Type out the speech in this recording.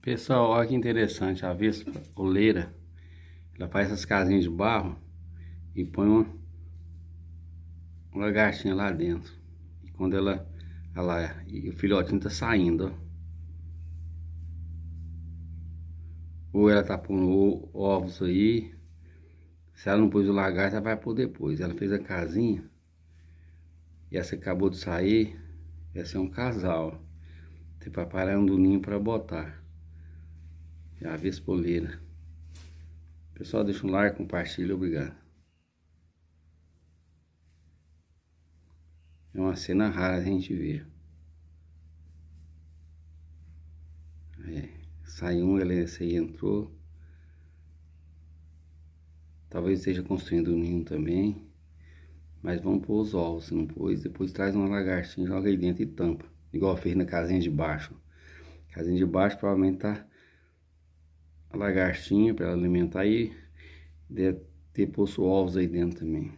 Pessoal, olha que interessante, a vespa oleira, ela faz essas casinhas de barro e põe uma, uma lagartinha lá dentro. E quando ela, olha lá, e o filhotinho tá saindo, ó. Ou ela tá pondo ovos aí, se ela não pôs o lagarto, ela vai pôr depois. Ela fez a casinha, e essa acabou de sair, essa é um casal. Tem tá que preparar um ninho para botar. Já é vi espoleira. Pessoal, deixa um like, compartilha, obrigado. É uma cena rara a gente ver. É, saiu um, ele aí entrou. Talvez esteja construindo um ninho também. Mas vamos pôr os ovos, se não pôs, depois traz uma lagartinha, joga aí dentro e tampa. Igual fez na casinha de baixo. Casinha de baixo provavelmente tá lagartinha para alimentar e ter poço ovos aí dentro também.